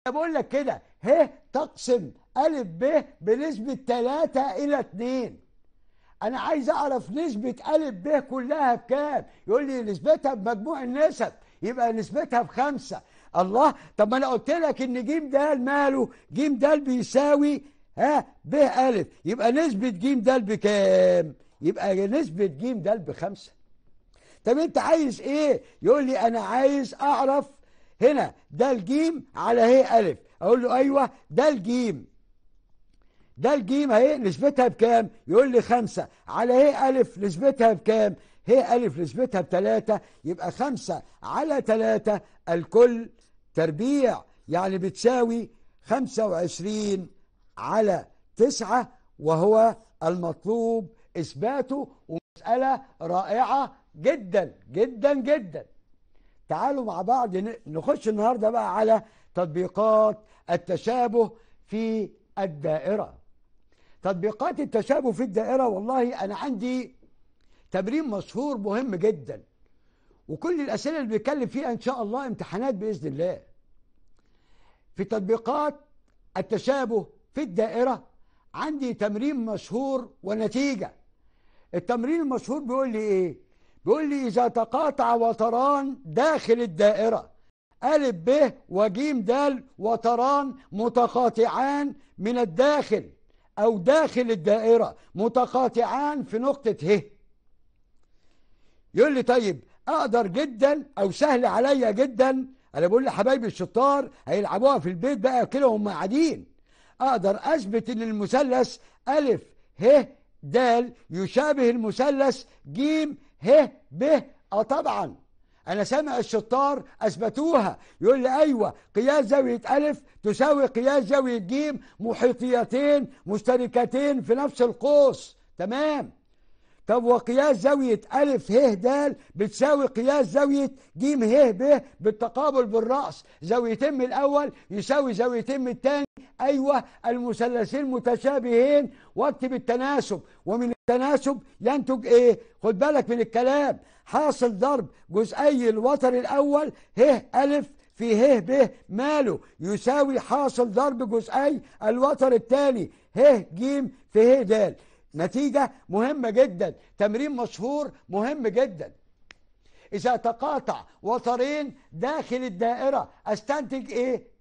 S1: أنا بقول لك كده ه تقسم ألف ب بنسبة تلاتة إلى اتنين أنا عايز أعرف نسبة ألف ب كلها بكام؟ يقول لي نسبتها بمجموع النسب يبقى نسبتها بخمسة الله طب ما انا قلت لك ان ج د ماله ج د بيساوي ها ب ا يبقى نسبة ج د بكام؟ يبقى نسبة ج د بخمسة طب أنت عايز إيه؟ يقول لي أنا عايز أعرف هنا ده الجيم على ه إيه ا أقول له أيوه ده الجيم ده الجيم اهي نسبتها بكام؟ يقول لي خمسة على ه إيه ا نسبتها بكام؟ هي ألف نسبتها بتلاتة يبقى خمسة على تلاتة الكل تربيع يعني بتساوي خمسة وعشرين على تسعة وهو المطلوب إثباته ومسألة رائعة جدا جدا جدا تعالوا مع بعض نخش النهاردة بقى على تطبيقات التشابه في الدائرة تطبيقات التشابه في الدائرة والله أنا عندي تمرين مشهور مهم جدا وكل الأسئلة اللي بنتكلم فيها إن شاء الله امتحانات بإذن الله في تطبيقات التشابه في الدائرة عندي تمرين مشهور ونتيجة التمرين المشهور بيقول لي إيه بيقول لي إذا تقاطع وتران داخل الدائرة ألف ب وجيم دال وتران متقاطعان من الداخل أو داخل الدائرة متقاطعان في نقطة ه يقول لي طيب اقدر جدا او سهل عليا جدا انا بقول لحبايبي الشطار هيلعبوها في البيت بقى كده وهم قاعدين اقدر اثبت ان المثلث الف ه د يشابه المثلث ج ه ب اه طبعا انا سامع الشطار اثبتوها يقول لي ايوه قياس زاويه الف تساوي قياس زاويه ج محيطيتين مشتركتين في نفس القوس تمام طب وقياس زاوية ألف ه د بتساوي قياس زاوية ج ه ب بالتقابل بالرأس زاويتين من الأول يساوي زاويتين من الثاني أيوه المثلثين متشابهين واكتب التناسب ومن التناسب ينتج إيه؟ خد بالك من الكلام حاصل ضرب جزئي الوتر الأول ه ألف في ه ب ماله يساوي حاصل ضرب جزئي الوتر الثاني ه ج في ه د نتيجة مهمة جدا تمرين مشهور مهم جدا إذا تقاطع وترين داخل الدائرة أستنتج إيه؟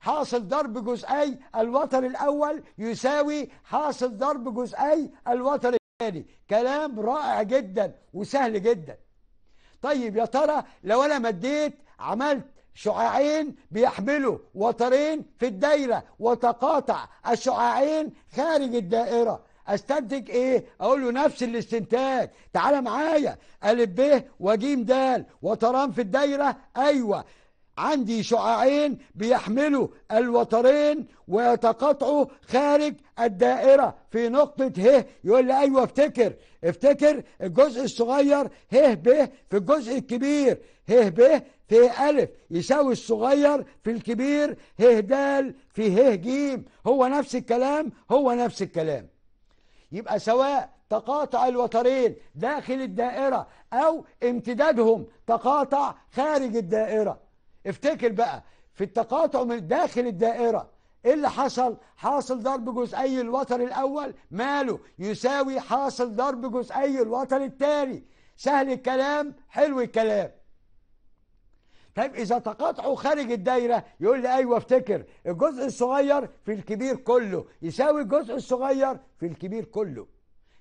S1: حاصل ضرب جزئي الوتر الأول يساوي حاصل ضرب جزئي الوتر الثاني كلام رائع جدا وسهل جدا طيب يا ترى لو أنا مديت عملت شعاعين بيحملوا وترين في الدايرة وتقاطع الشعاعين خارج الدائرة استنتج ايه اقول له نفس الاستنتاج تعالى معايا ا ب وج د وتران في الدايره ايوه عندي شعاعين بيحملوا الوترين ويتقاطعوا خارج الدائره في نقطه ه يقول لي ايوه افتكر افتكر الجزء الصغير ه ب في الجزء الكبير ه ب في ا يساوي الصغير في الكبير ه د في ه ج هو نفس الكلام هو نفس الكلام يبقى سواء تقاطع الوترين داخل الدائرة أو امتدادهم تقاطع خارج الدائرة افتكر بقى في التقاطع من داخل الدائرة ايه اللي حصل؟ حاصل ضرب جزئي الوتر الأول ماله يساوي حاصل ضرب جزئي الوتر الثاني سهل الكلام حلو الكلام طيب اذا تقاطعوا خارج الدايره يقول لي ايوه افتكر الجزء الصغير في الكبير كله يساوي الجزء الصغير في الكبير كله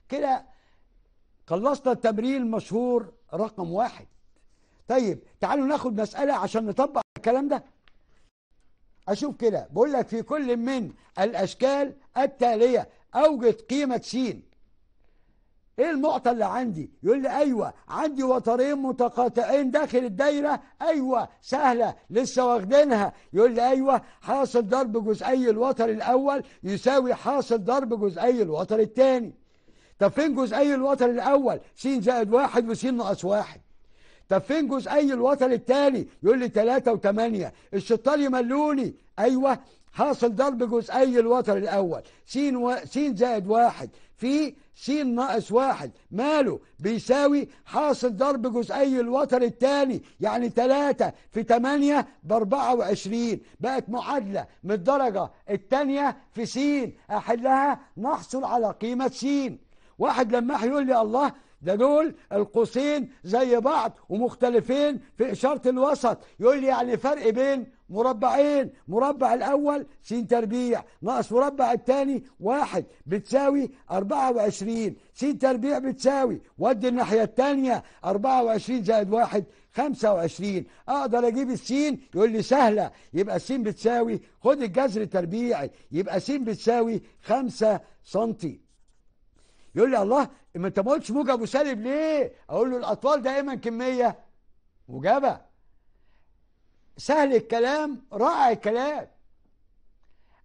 S1: كده خلصنا التمرين المشهور رقم واحد طيب تعالوا ناخد مساله عشان نطبق الكلام ده اشوف كده بقول لك في كل من الاشكال التاليه اوجد قيمه س ايه النقطة اللي عندي؟ يقول لي ايوه عندي وترين متقاطعين داخل الدايرة ايوه سهلة لسه واخدينها يقول لي ايوه حاصل ضرب جزئي الوتر الاول يساوي حاصل ضرب جزئي الوتر الثاني. طب فين جزئي الوتر الاول؟ س زائد واحد وس ناقص واحد. طب فين جزئي الوتر الثاني؟ يقول لي 3 و8 الشطار يملوني ايوه حاصل ضرب جزئي الوتر الاول س و... س زائد واحد في س ناقص واحد ماله بيساوي حاصل ضرب جزئي الوتر الثاني يعني ثلاثة في ثمانية باربعة وعشرين بقت معادلة من الدرجة الثانية في س أحلها نحصل على قيمة س واحد لما يقول لي الله ده دول القوسين زي بعض ومختلفين في إشارة الوسط يقول لي يعني فرق بين مربعين مربع الأول س تربيع ناقص مربع الثاني واحد بتساوي 24 س تربيع بتساوي ودي الناحية الثانية 24 زائد واحد 25 اقدر اجيب السين يقول لي سهله يبقى السين بتساوي خد الجذر تربيعي يبقى س بتساوي 5 سنتي يقول لي الله ما انت ما قلتش موجب وسالب ليه؟ اقول له الاطوال دائما كميه موجبه سهل الكلام رائع الكلام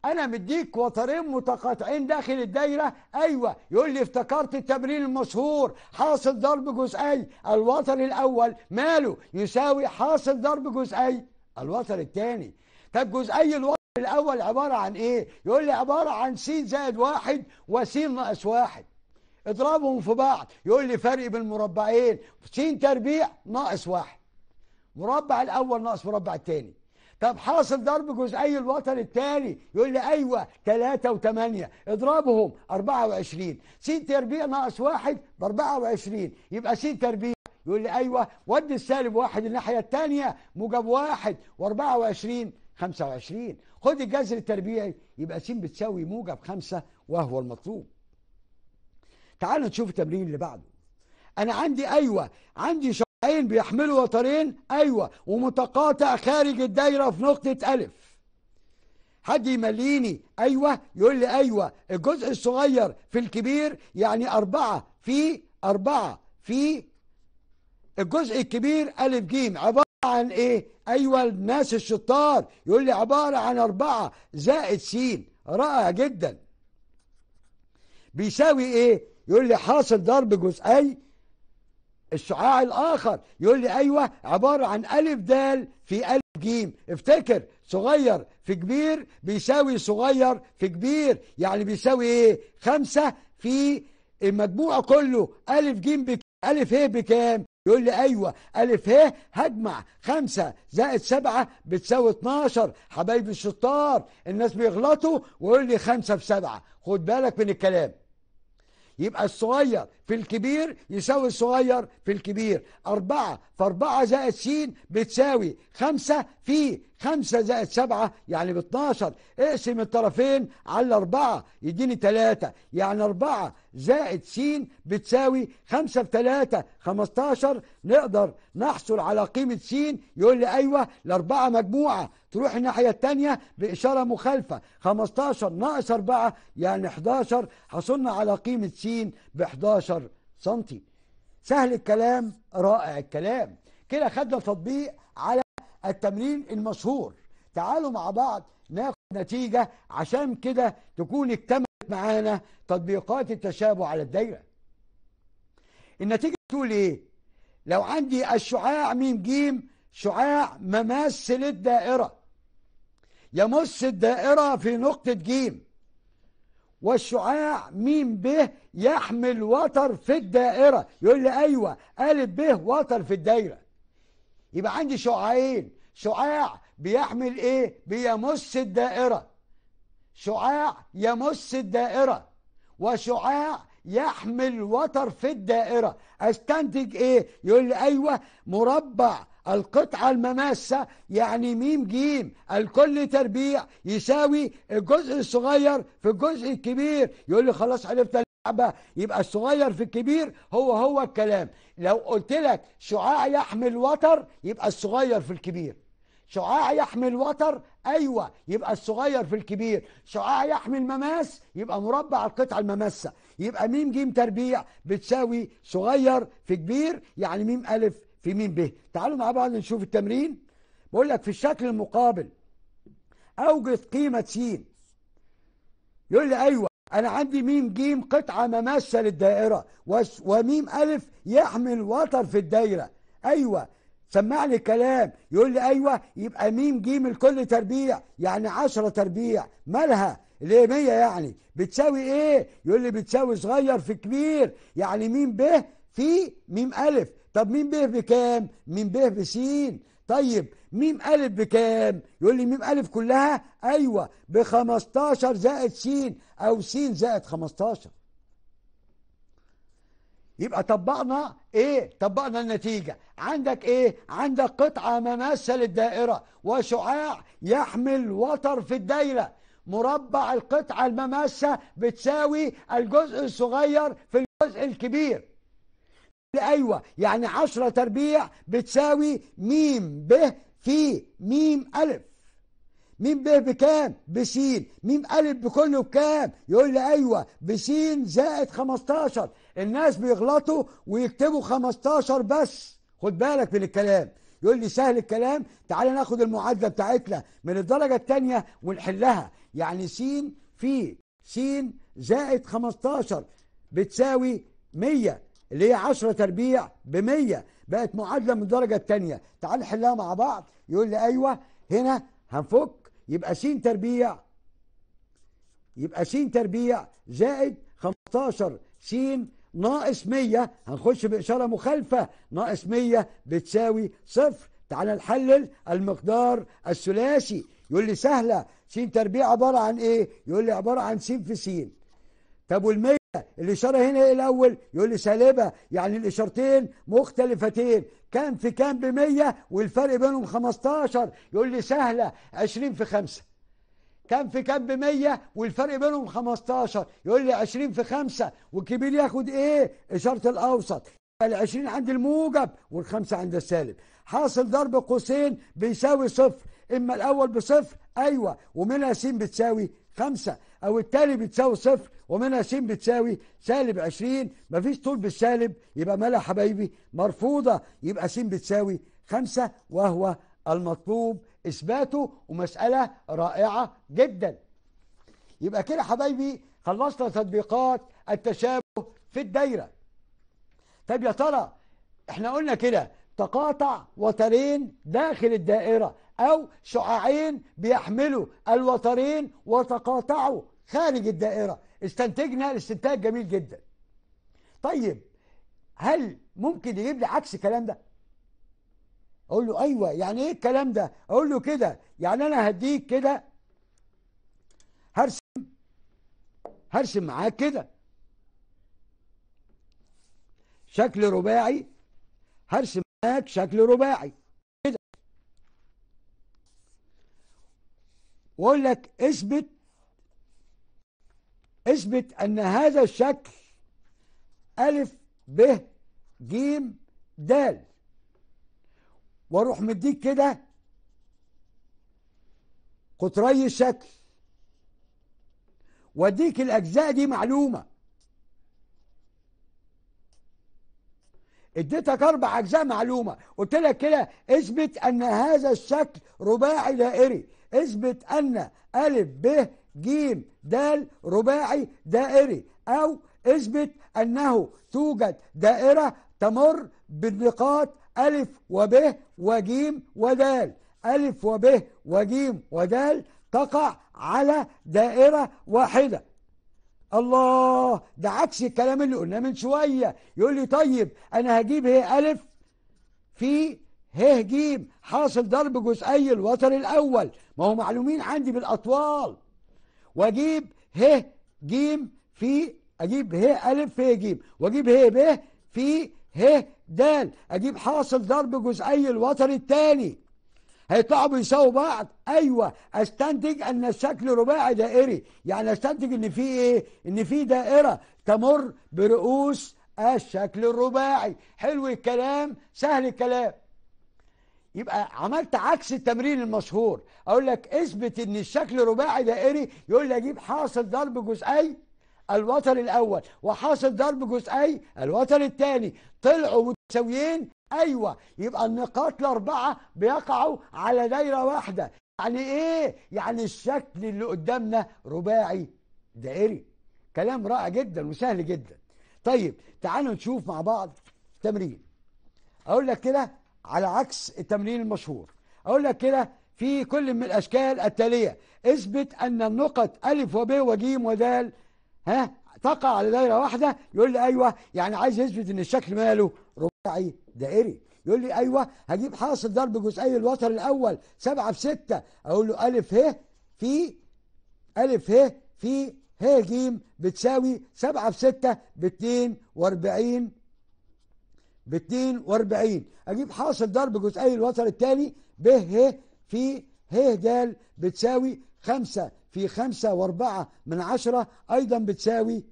S1: انا مديك وترين متقاطعين داخل الدايره ايوه يقول لي افتكرت التمرين المشهور حاصل ضرب جزئي الوتر الاول ماله يساوي حاصل ضرب جزئي الوتر الثاني طب جزئي الوتر الاول عباره عن ايه يقول لي عباره عن س زائد واحد وس ناقص واحد اضربهم في بعض يقول لي فرق بالمربعين س تربيع ناقص واحد مربع الاول ناقص مربع الثاني طب حاصل ضرب جزئي الوتر التالي يقول لي ايوه 3 و8 اضربهم 24 س تربيع ناقص 1 ب 24 يبقى س تربيع يقول لي ايوه ودي السالب 1 الناحيه الثانيه موجب 1 و24 25 خد الجذر التربيعي يبقى س بتساوي موجب 5 وهو المطلوب تعالوا نشوف التمرين اللي بعده انا عندي ايوه عندي شرط أين بيحملوا وترين أيوة ومتقاطع خارج الدايرة في نقطة ألف حد يمليني أيوة يقول لي أيوة الجزء الصغير في الكبير يعني أربعة في أربعة في الجزء الكبير ألف جيم عبارة عن إيه؟ أيوة الناس الشطار يقول لي عبارة عن أربعة زائد سين رائع جدا بيساوي إيه؟ يقول لي حاصل ضرب جزئي الشعاع الآخر يقول لي أيوة عبارة عن ألف دال في ألف جيم افتكر صغير في كبير بيساوي صغير في كبير يعني بيساوي ايه خمسة في المجموع كله ألف جيم بك ألف ه بكام يقول لي أيوة ألف ه هجمع خمسة زائد سبعة بتساوي 12 حبايبي الشطار الناس بيغلطوا ويقول لي خمسة في سبعة خد بالك من الكلام يبقى الصغير في الكبير يساوي الصغير في الكبير أربعة فأربعة زائد س بتساوي خمسة في 5 زائد 7 يعني ب 12 اقسم الطرفين على 4 يديني 3 يعني 4 زائد س بتساوي 5 في 3 15 نقدر نحصل على قيمة س يقول لي أيوة الأربعة مجموعة تروح الناحية الثانيه بإشارة مخالفة 15 ناقص 4 يعني 11 حصلنا على قيمة س ب 11 سنتي سهل الكلام رائع الكلام كده خدنا تطبيق على التمرين المشهور تعالوا مع بعض ناخد نتيجة عشان كده تكون اكتملت معانا تطبيقات التشابه على الدايرة النتيجة تقول ايه لو عندي الشعاع ميم جيم شعاع ممثل الدائرة يمس الدائرة في نقطة جيم والشعاع ميم ب يحمل وتر في الدائرة يقول لي أيوة ألف ب وتر في الدايرة يبقى عندي شعاعين شعاع بيحمل ايه بيمس الدائرة شعاع يمس الدائرة وشعاع يحمل وتر في الدائرة استنتج ايه يقول لي ايوه مربع القطعة المماسة يعني ميم جيم الكل تربيع يساوي الجزء الصغير في الجزء الكبير يقول لي خلاص عرفت اللعبة يبقى الصغير في الكبير هو هو الكلام لو قلت لك شعاع يحمل وتر يبقى الصغير في الكبير شعاع يحمل وتر ايوه يبقى الصغير في الكبير شعاع يحمل مماس يبقى مربع القطعه المماسه يبقى ميم جيم تربيع بتساوي صغير في كبير يعني ميم الف في ميم ب تعالوا مع بعض نشوف التمرين بقول لك في الشكل المقابل اوجد قيمه س يقول لي ايوه انا عندي ميم جيم قطعه مماسه للدائره وميم الف يحمل وتر في الدايره ايوه سمعني الكلام كلام يقول لي ايوه يبقى ميم جيم الكل تربيع يعني 10 تربيع مالها ليه 100 يعني بتساوي ايه يقول لي بتساوي صغير في كبير يعني ميم ب في ميم الف طب ميم ب بكام ميم ب بسين طيب ميم ألف بكام؟ يقول لي ميم ألف كلها؟ أيوه ب 15 زائد س أو س زائد 15 يبقى طبقنا ايه طبقنا النتيجة عندك ايه عندك قطعة ممثل الدائرة وشعاع يحمل وتر في الدايرة مربع القطعة المماسة بتساوي الجزء الصغير في الجزء الكبير ايوه يعني عشرة تربيع بتساوي ميم ب في ميم الف ميم ب بكام بسين ميم الف بكله بكام يقول لي ايوه بسين زائد 15 الناس بيغلطوا ويكتبوا 15 بس خد بالك من الكلام يقول لي سهل الكلام تعالى ناخد المعادله بتاعتنا من الدرجه الثانيه ونحلها يعني س في س زائد 15 بتساوي 100 اللي هي 10 تربيع ب 100 بقت معادله من الدرجه الثانيه تعالى نحلها مع بعض يقول لي ايوه هنا هنفك يبقى س تربيع يبقى س تربيع زائد 15 س ناقص 100 هنخش بإشارة مخالفة ناقص 100 بتساوي صفر تعال نحلل المقدار الثلاثي يقول لي سهلة س تربيع عبارة عن إيه؟ يقول لي عبارة عن س في س طب وال100 الإشارة هنا إيه الأول؟ يقول لي سالبة يعني الإشارتين مختلفتين كام في كام بمية والفرق بينهم 15 يقول لي سهلة 20 في 5 كام في كام ب 100 والفرق بينهم 15 يقول لي 20 في 5 والكبير ياخد ايه اشاره الاوسط ال 20 عند الموجب والخمسه عند السالب حاصل ضرب قوسين بيساوي صفر اما الاول بصفر ايوه ومنها س بتساوي 5 او التالي بتساوي صفر ومنها س بتساوي سالب 20 مفيش طول بالسالب يبقى مالها حبايبي مرفوضه يبقى س بتساوي 5 وهو المطلوب إثباته ومسألة رائعة جدا يبقى كده حبايبي خلصنا تطبيقات التشابه في الدايرة طب يا ترى احنا قلنا كده تقاطع وترين داخل الدائرة أو شعاعين بيحملوا الوترين وتقاطعوا خارج الدائرة استنتجنا الاستنتاج جميل جدا طيب هل ممكن يجيب لي عكس الكلام ده اقول له ايوه يعني ايه الكلام ده اقول له كده يعني انا هديك كده هرسم هرسم معاك كده شكل رباعي هرسم معاك شكل رباعي كده واقول لك اثبت اثبت ان هذا الشكل ا ب ج د واروح مديك كده قطري الشكل واديك الاجزاء دي معلومه اديتك اربع اجزاء معلومه قلت لك كده اثبت ان هذا الشكل رباعي دائري اثبت ان ا ب ج د رباعي دائري او اثبت انه توجد دائره تمر بالنقاط ألف وب وجيم ودال ألف وب وجيم ودال تقع على دائرة واحدة الله ده عكس الكلام اللي قلناه من شوية يقول لي طيب أنا هجيب هي ألف في ه جيم حاصل ضرب جزئي الوتر الأول ما هو معلومين عندي بالأطوال وأجيب ه جيم في أجيب ه ألف في جيم وأجيب ه ب في ه دال اجيب حاصل ضرب جزئي الوتر الثاني هيطلعوا بيساووا بعض ايوه استنتج ان الشكل رباعي دائري يعني استنتج ان في ايه ان في دائره تمر برؤوس الشكل الرباعي حلو الكلام سهل الكلام يبقى عملت عكس التمرين المشهور اقول لك اثبت ان الشكل رباعي دائري يقول لي اجيب حاصل ضرب جزئي الوتر الاول وحاصل ضرب جزئي الوتر الثاني طلعوا متساويين ايوه يبقى النقاط الاربعه بيقعوا على دايره واحده يعني ايه يعني الشكل اللي قدامنا رباعي دائري كلام رائع جدا وسهل جدا طيب تعالوا نشوف مع بعض تمرين اقول لك كده على عكس التمرين المشهور اقول لك كده في كل من الاشكال التاليه اثبت ان النقط الف وب وج ودال ها تقع على دايره واحده يقول لي ايوه يعني عايز يثبت ان الشكل ماله رباعي دائري يقول لي ايوه هجيب حاصل ضرب جزئي الوتر الاول 7 في 6 اقول له الف ه في الف ه في ه ج بتساوي 7 في 6 ب 42 ب 42 اجيب حاصل ضرب جزئي الوتر الثاني ب ه في ه د بتساوي 5 في 5 و4 من 10 ايضا بتساوي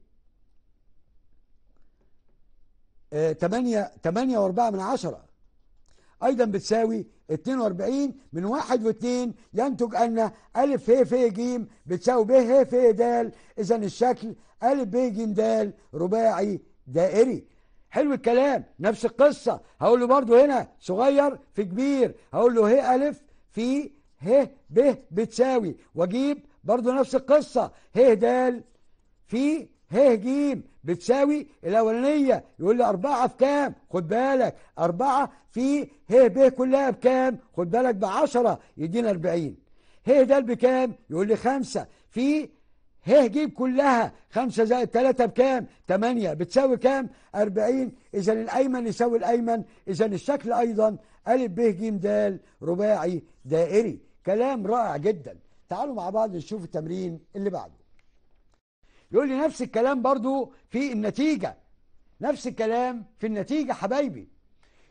S1: 8 8 و4 من 10 أيضا بتساوي 42 من واحد 2 ينتج أن ا ه ف ج بتساوي ب ه ف د إذا الشكل ا ب ج د رباعي دائري حلو الكلام نفس القصة هقول له برضه هنا صغير في كبير هقول له ه ا في ه ب بتساوي وأجيب برضه نفس القصة ه د في ه ج بتساوي الأولانية يقول لي أربعة في كام خد بالك أربعة في ه ب كلها بكام خد بالك بعشرة يدينا أربعين ه د بكام يقول لي خمسة في ه ج كلها خمسة زائد تلاتة بكام تمانية بتساوي كام أربعين إذا الأيمن يساوي الأيمن إذا الشكل أيضا أ ب ج د رباعي دائري كلام رائع جدا تعالوا مع بعض نشوف التمرين اللي بعده يقول لي نفس الكلام برضو في النتيجة نفس الكلام في النتيجة حبايبي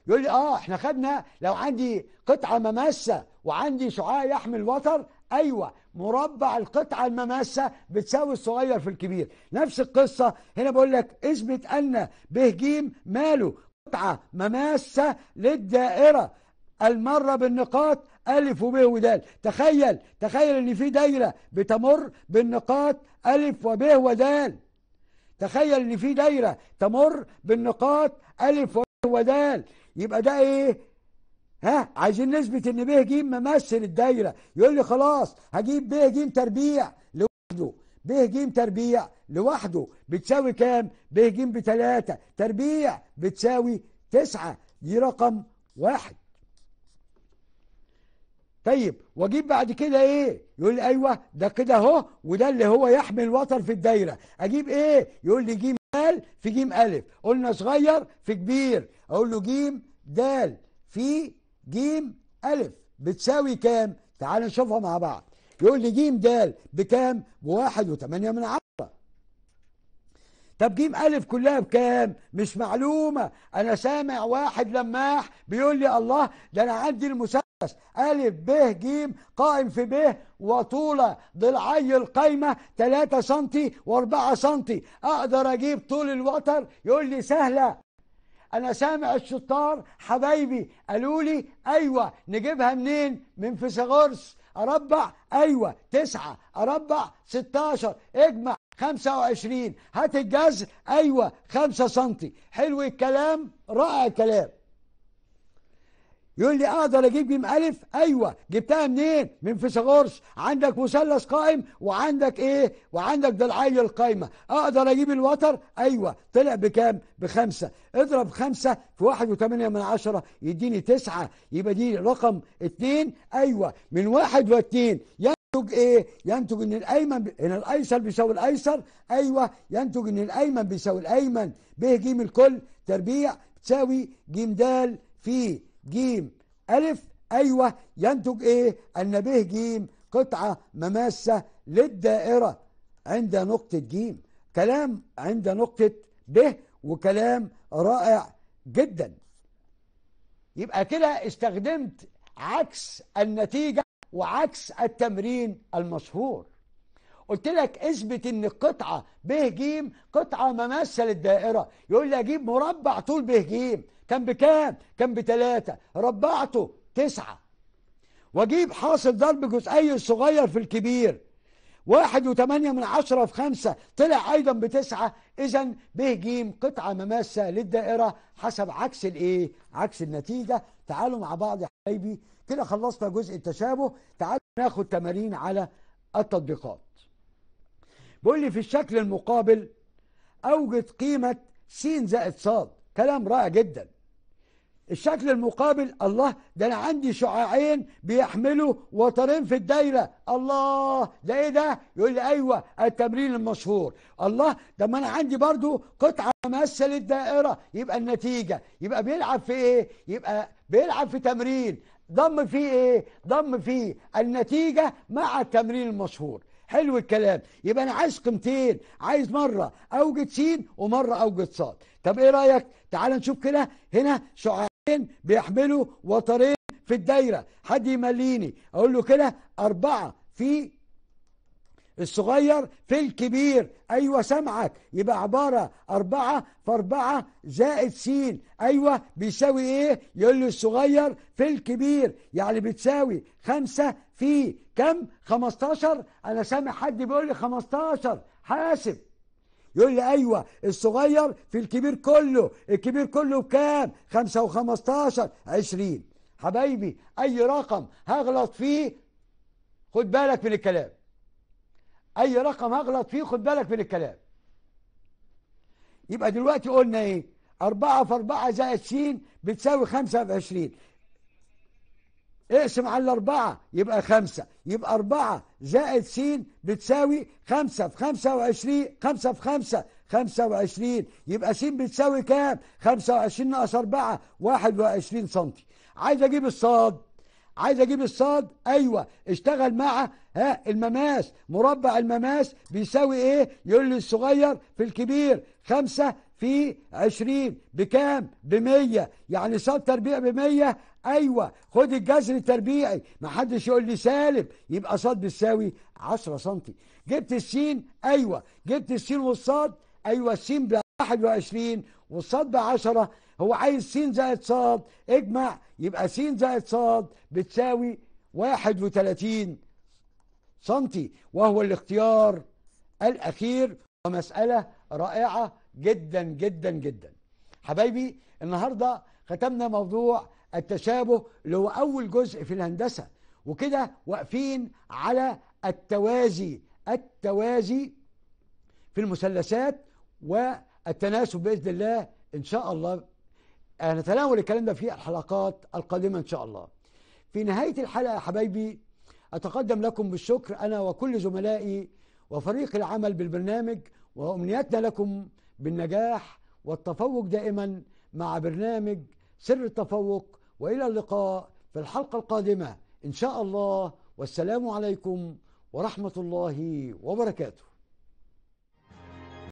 S1: يقول لي اه احنا خدنا لو عندي قطعة مماسة وعندي شعاع يحمل وتر ايوه مربع القطعة المماسة بتساوي الصغير في الكبير نفس القصة هنا بقول لك اثبت ان به ج ماله قطعة مماسة للدائرة المرة بالنقاط ألف وب ودال تخيل تخيل إن في دايرة بتمر بالنقاط ألف وب ودال تخيل إن في دايرة تمر بالنقاط ألف وب ودال يبقى ده إيه؟ ها عايزين نثبت ان ب ج ممثل الدايره يقول لي خلاص هجيب ب ج تربيع لوحده ب ج تربيع لوحده بتساوي كام ب ج بتلاتة تربيع بتساوي تسعة دي رقم واحد طيب واجيب بعد كده ايه يقول لي ايوه ده كده اهو وده اللي هو يحمي الوتر في الدايره اجيب ايه يقول لي جيم دال في جيم الف قلنا صغير في كبير اقول له جيم دال في جيم الف بتساوي كام تعال نشوفها مع بعض يقول لي جيم دال بكام بواحد وثمانية من عشرة طب جيم ألف كلها بكام مش معلومة أنا سامع واحد لماح بيقول لي الله ده أنا عندي المساعدة ألف ب ج قائم في ب وطول ضلعي القايمة 3 سم و4 سم أقدر أجيب طول الوتر يقول لي سهلة أنا سامع الشطار حبايبي قالوا لي أيوة نجيبها منين؟ من فيثاغورس أربع أيوة تسعة أربع 16 اجمع 25 هات الجذر أيوة 5 سم حلو الكلام رائع الكلام يقول لي اقدر اجيب جيم الف ايوه جبتها منين من فيثاغورس عندك مثلث قائم وعندك ايه وعندك ضلعي القايمه اقدر اجيب الوتر ايوه طلع بكام بخمسة اضرب خمسة في واحد وثمانية من عشرة يديني تسعة يبقى دي رقم اتنين ايوه من واحد واتنين ينتج ايه؟ ينتج ان الايمن ب... ان الايسر بيساوي الايسر ايوه ينتج ان الايمن بيساوي الايمن ب ج الكل تربيع تساوي ج د في جيم ألف أيوة ينتج إيه أن ب جيم قطعة مماسة للدائرة عند نقطة جيم كلام عند نقطة ب وكلام رائع جدا يبقى كده استخدمت عكس النتيجة وعكس التمرين المشهور قلت لك اثبت ان القطعه ب ج قطعه ممثل الدائره يقول لي اجيب مربع طول ب ج كان بكام كان بتلاتة ربعته تسعة واجيب حاصل ضرب جزئي الصغير في الكبير واحد وثمانية من عشرة في خمسة طلع أيضا بتسعة إذا ب ج قطعة مماسة للدائرة حسب عكس الإيه؟ عكس النتيجة تعالوا مع بعض يا حبايبي كده خلصنا جزء التشابه تعالوا ناخد تمارين على التطبيقات بيقول لي في الشكل المقابل أوجد قيمة س زائد ص كلام رائع جدا الشكل المقابل الله ده أنا عندي شعاعين بيحملوا وترين في الدايرة الله ده إيه ده يقول لي أيوة التمرين المشهور الله ده ما أنا عندي برضو قطعة ممثل الدائرة يبقى النتيجة يبقى بيلعب في إيه يبقى بيلعب في تمرين ضم فيه إيه ضم فيه النتيجة مع التمرين المشهور حلو الكلام يبقى انا عايز قيمتين عايز مره اوجد س ومره اوجد ص طب ايه رايك تعال نشوف كده هنا شعاعين بيحملوا وترين في الدايره حد يمليني اقول له كده اربعه في الصغير في الكبير أيوة سامعك يبقى عبارة أربعة فأربعة زائد سين أيوة بيساوي إيه يقول لي الصغير في الكبير يعني بتساوي خمسة في كم 15 أنا سامع حد بيقول لي 15 حاسب يقول لي ايوه الصغير في الكبير كله الكبير كله بكام 5 و15 20 حبايبي اي رقم هغلط فيه خد بالك من الكلام أي رقم اغلط فيه خد بالك من الكلام يبقى دلوقتي قلنا إيه أربعة في أربعة زائد س بتساوي خمسة في عشرين اقسم على الأربعة يبقى خمسة يبقى أربعة زائد س بتساوي خمسة في خمسة وعشرين خمسة في خمسة خمسة وعشرين يبقى س بتساوي كام؟ خمسة وعشرين ناقص أربعة واحد وعشرين سنتي عايز أجيب الصاد عايز أجيب الصاد أيوة اشتغل مع ها المماس مربع المماس بيساوي ايه يقول لي الصغير في الكبير خمسة في عشرين بكام بمية يعني صار تربيع بمية ايوه خد الجذر التربيعي حدش يقول لي سالب يبقى صاد بتساوي عشرة سنتي جبت السين ايوه جبت السين والصاد ايوه السين ب 21 والصاد ب 10 هو عايز س زائد صاد اجمع يبقى س زائد صاد بتساوي 31 سنتي وهو الاختيار الأخير ومسألة رائعة جدا جدا جدا حبايبي النهاردة ختمنا موضوع التشابه اللي هو أول جزء في الهندسة وكده واقفين على التوازي التوازي في المثلثات والتناسب بإذن الله إن شاء الله هنتناول الكلام ده في الحلقات القادمة إن شاء الله في نهاية الحلقة يا حبايبي أتقدم لكم بالشكر أنا وكل زملائي وفريق العمل بالبرنامج وأمنيتنا لكم بالنجاح والتفوق دائما مع برنامج سر التفوق وإلى اللقاء في الحلقة القادمة إن شاء الله والسلام عليكم ورحمة الله وبركاته